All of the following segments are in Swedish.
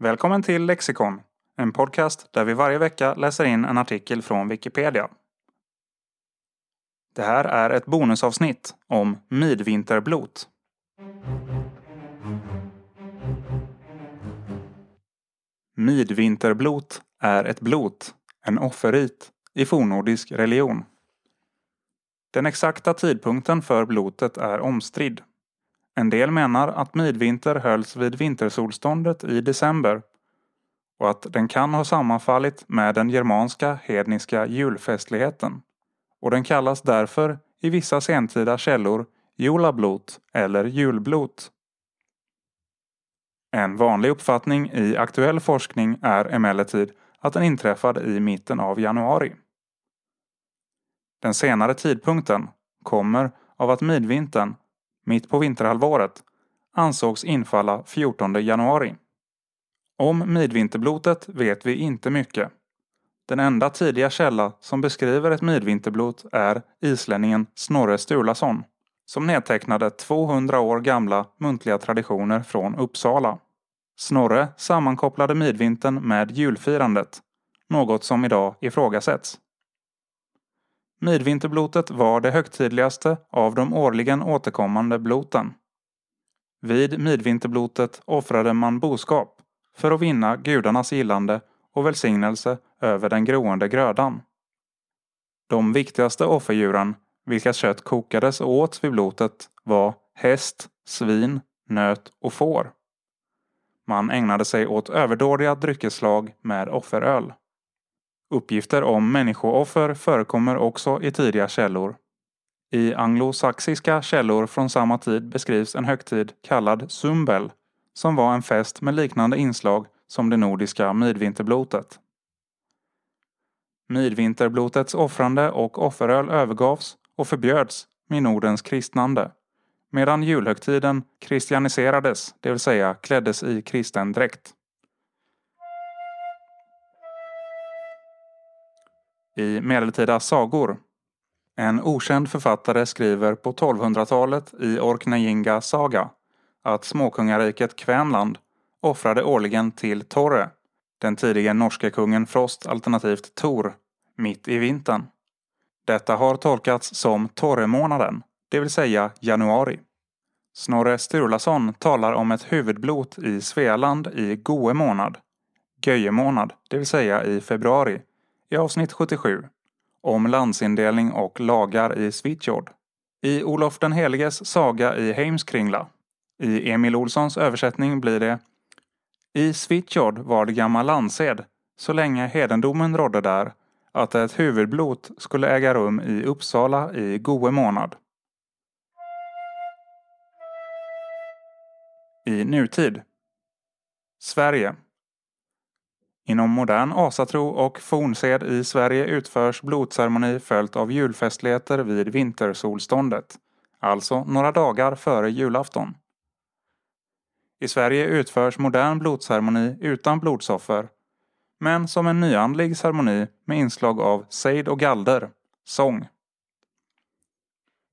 Välkommen till Lexikon, en podcast där vi varje vecka läser in en artikel från Wikipedia. Det här är ett bonusavsnitt om midvinterblot. Midvinterblot är ett blot, en offerit, i fornnordisk religion. Den exakta tidpunkten för blotet är omstridd. En del menar att midvinter hölls vid vintersolståndet i december och att den kan ha sammanfallit med den germanska hedniska julfestligheten och den kallas därför i vissa sentida källor julablot eller julblot. En vanlig uppfattning i aktuell forskning är emellertid att den inträffade i mitten av januari. Den senare tidpunkten kommer av att midvintern mitt på vinterhalvåret, ansågs infalla 14 januari. Om midvinterblotet vet vi inte mycket. Den enda tidiga källa som beskriver ett midvinterblot är islänningen Snorre Sturlason, som nedtecknade 200 år gamla muntliga traditioner från Uppsala. Snorre sammankopplade midvintern med julfirandet, något som idag ifrågasätts. Midvinterblotet var det högtidligaste av de årligen återkommande bloten. Vid midvinterblotet offrade man boskap för att vinna gudarnas gillande och välsignelse över den groende grödan. De viktigaste offerdjuren, vilkas kött kokades och åts vid blotet, var häst, svin, nöt och får. Man ägnade sig åt överdådiga dryckeslag med offeröl. Uppgifter om människooffer förekommer också i tidiga källor. I anglosaxiska källor från samma tid beskrivs en högtid kallad Sumbel, som var en fest med liknande inslag som det nordiska midvinterblotet. Midvinterblotets offrande och offeröl övergavs och förbjöds med Nordens kristnande, medan julhögtiden kristianiserades, det vill säga kläddes i kristen dräkt. i medeltida sagor. En okänd författare skriver på 1200-talet i Orkneyinga saga att småkungariket Kvänland offrade årligen till Torre, den tidige norske kungen Frost alternativt Tor, mitt i vintern. Detta har tolkats som torremånaden, det vill säga januari. Snorre Sturlason talar om ett huvudblot i Svealand i Goe månad, Göje månad, det vill säga i februari, i avsnitt 77 om landsindelning och lagar i Svitjord. I Olof den heliges saga i Heimskringla. I Emil Olssons översättning blir det I Svitjord var det gammal landsed, så länge hedendomen rådde där, att ett huvudblot skulle äga rum i Uppsala i goe månad. I nutid. Sverige Inom modern asatro och fornsed i Sverige utförs blodceremoni följt av julfestligheter vid vintersolståndet, alltså några dagar före julafton. I Sverige utförs modern blodceremoni utan blodsoffer, men som en nyandlig ceremoni med inslag av sejd och galder, sång.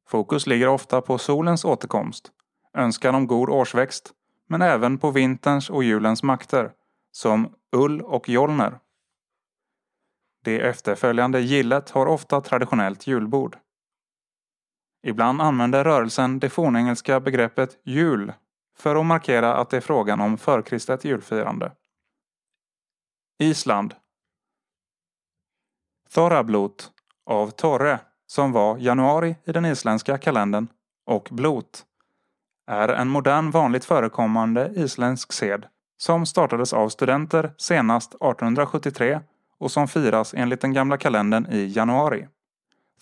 Fokus ligger ofta på solens återkomst, önskan om god årsväxt, men även på vinterns och julens makter, som ull och jolner. Det efterföljande gillet har ofta traditionellt julbord. Ibland använder rörelsen det fornengelska begreppet jul för att markera att det är frågan om förkristet julfirande. Island Thorablot av Torre, som var januari i den isländska kalendern, och blot är en modern vanligt förekommande isländsk sed som startades av studenter senast 1873 och som firas enligt den gamla kalendern i januari.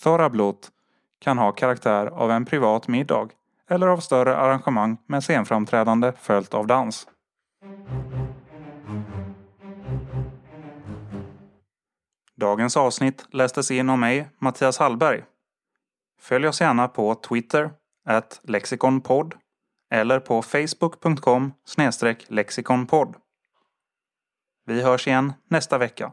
Thorablot kan ha karaktär av en privat middag eller av större arrangemang med scenframträdande följt av dans. Dagens avsnitt lästes in av mig, Mattias Hallberg. Följ oss gärna på Twitter, at lexikonpodd eller på facebook.com lexikonpodd. Vi hörs igen nästa vecka.